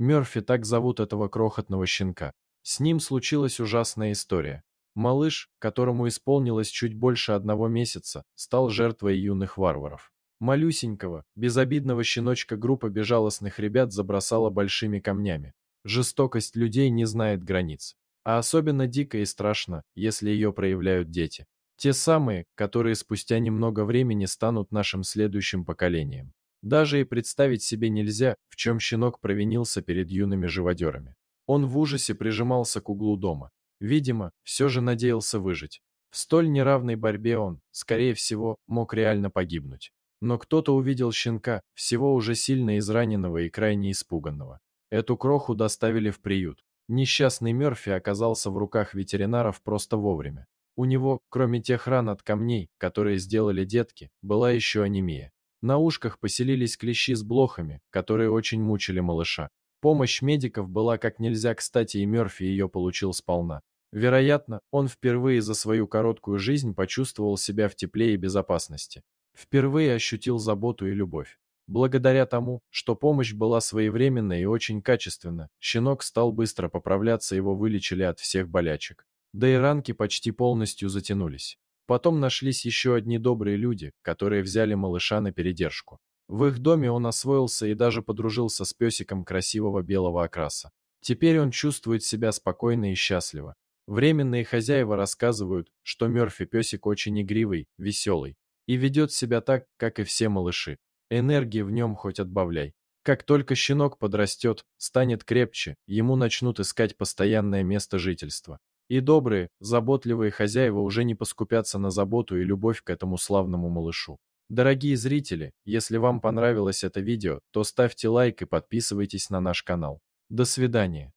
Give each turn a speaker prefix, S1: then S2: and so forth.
S1: Мерфи так зовут этого крохотного щенка. С ним случилась ужасная история. Малыш, которому исполнилось чуть больше одного месяца, стал жертвой юных варваров. Малюсенького, безобидного щеночка группа безжалостных ребят забросала большими камнями. Жестокость людей не знает границ. А особенно дико и страшно, если ее проявляют дети. Те самые, которые спустя немного времени станут нашим следующим поколением. Даже и представить себе нельзя, в чем щенок провинился перед юными живодерами. Он в ужасе прижимался к углу дома. Видимо, все же надеялся выжить. В столь неравной борьбе он, скорее всего, мог реально погибнуть. Но кто-то увидел щенка, всего уже сильно израненного и крайне испуганного. Эту кроху доставили в приют. Несчастный Мерфи оказался в руках ветеринаров просто вовремя. У него, кроме тех ран от камней, которые сделали детки, была еще анемия. На ушках поселились клещи с блохами, которые очень мучили малыша. Помощь медиков была как нельзя кстати, и Мерфи ее получил сполна. Вероятно, он впервые за свою короткую жизнь почувствовал себя в тепле и безопасности. Впервые ощутил заботу и любовь. Благодаря тому, что помощь была своевременна и очень качественна, щенок стал быстро поправляться, его вылечили от всех болячек. Да и ранки почти полностью затянулись. Потом нашлись еще одни добрые люди, которые взяли малыша на передержку. В их доме он освоился и даже подружился с песиком красивого белого окраса. Теперь он чувствует себя спокойно и счастливо. Временные хозяева рассказывают, что Мерфи песик очень игривый, веселый и ведет себя так, как и все малыши. Энергии в нем хоть отбавляй. Как только щенок подрастет, станет крепче, ему начнут искать постоянное место жительства. И добрые, заботливые хозяева уже не поскупятся на заботу и любовь к этому славному малышу. Дорогие зрители, если вам понравилось это видео, то ставьте лайк и подписывайтесь на наш канал. До свидания.